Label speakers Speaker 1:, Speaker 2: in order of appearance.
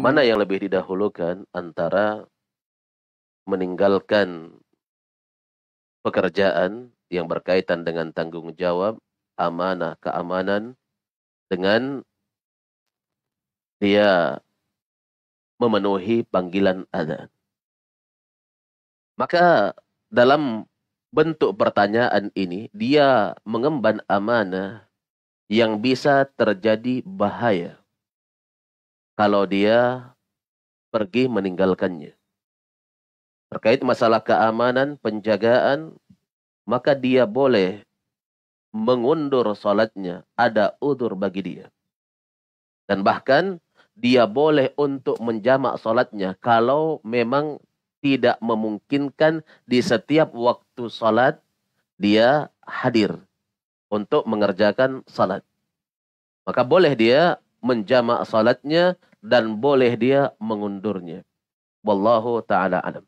Speaker 1: Mana yang lebih didahulukan antara meninggalkan pekerjaan yang berkaitan dengan tanggung jawab, amanah, keamanan dengan dia memenuhi panggilan adat. Maka dalam bentuk pertanyaan ini dia mengemban amanah yang bisa terjadi bahaya kalau dia pergi meninggalkannya. Terkait masalah keamanan, penjagaan, maka dia boleh mengundur sholatnya. Ada udur bagi dia. Dan bahkan dia boleh untuk menjamak sholatnya kalau memang tidak memungkinkan di setiap waktu sholat dia hadir untuk mengerjakan salat. Maka boleh dia menjamak salatnya dan boleh dia mengundurnya. Wallahu taala alam.